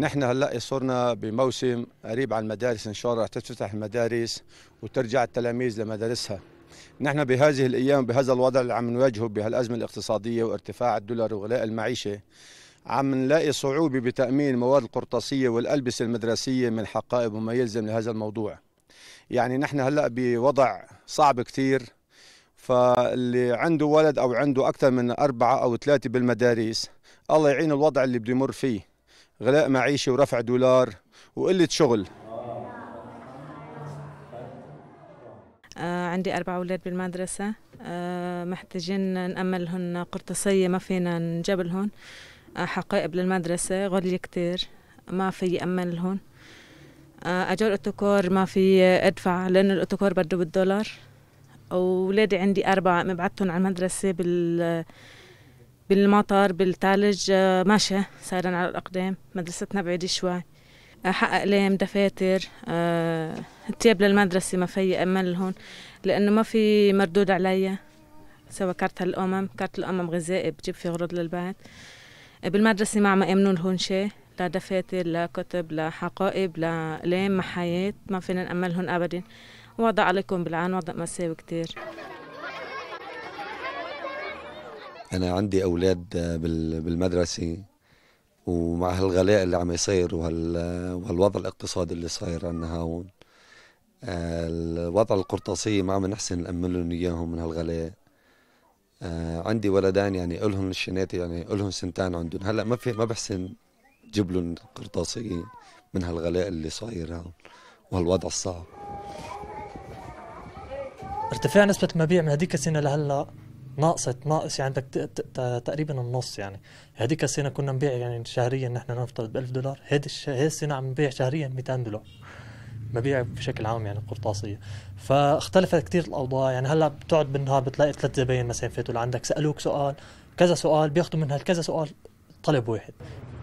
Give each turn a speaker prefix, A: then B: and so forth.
A: نحن هلا صرنا بموسم قريب على المدارس ان شاء الله رح تفتح المدارس وترجع التلاميذ لمدارسها نحن بهذه الايام بهذا الوضع اللي عم نواجهه بهالازمه الاقتصاديه وارتفاع الدولار وغلاء المعيشه عم نلاقي صعوبه بتامين المواد القرطاسيه والالبسه المدرسيه من حقائب وما يلزم لهذا الموضوع يعني نحن هلا بوضع صعب كثير فاللي عنده ولد او عنده اكثر من اربعه او ثلاثه بالمدارس الله يعين الوضع اللي بده يمر فيه غلاء معيشة ورفع دولار وقلة شغل
B: آه، عندي أربع أولاد بالمدرسة آه، محتاجين نأملهم قرطاسية ما فينا آه حقائب للمدرسة غالية كتير ما في آه أجار أوتوكور ما في أدفع لأن الأوتوكور بده بالدولار أولادي عندي أربعة مبعتهم على المدرسة بال بالمطر بالثلج آه، مشى سيرا على الأقدام مدرستنا بعيدة شوي آه، حق أقلام دفاتر آه، التياب للمدرسة ما في أمل هون لأنه ما في مردود عليا سوا كارت الأمم كارت الأمم غذائي بجيب فيه غرض للبيت بالمدرسة ما عم يأمنون هون شيء لا دفاتر لا كتب لا حقائب لا أقلام ما حياة ما فينا نأملهم أبدا وضع عليكم بالعان وضع مساوي كتير
C: أنا عندي أولاد بالمدرسة ومع هالغلاء اللي عم يصير وهالوضع الاقتصادي اللي صاير عندنا هون الوضع القرطاسية ما عم نحسن نأمن لهم إياهم من هالغلاء عندي ولدان يعني قلهم الشناتي يعني قلهم سنتين عندهم هلا ما في ما بحسن جيب لهم قرطاسية من هالغلاء اللي صاير هون وهالوضع الصعب
D: ارتفاع نسبة المبيع من هذيك السنة لهلا ناقصه ناقص يعني عندك تقريبا النص يعني هذيك السنه كنا نبيع يعني شهريا نحن نفترض ب 1000 دولار هيدي الش... السنه عم نبيع شهريا 200 دولار مبيع بشكل عام يعني القرطاسيه فاختلفت كثير الاوضاع يعني هلا بتقعد بالنهار بتلاقي ثلاث زباين مثلا فاتوا لعندك سالوك سؤال كذا سؤال بياخذوا منها كذا سؤال طلب واحد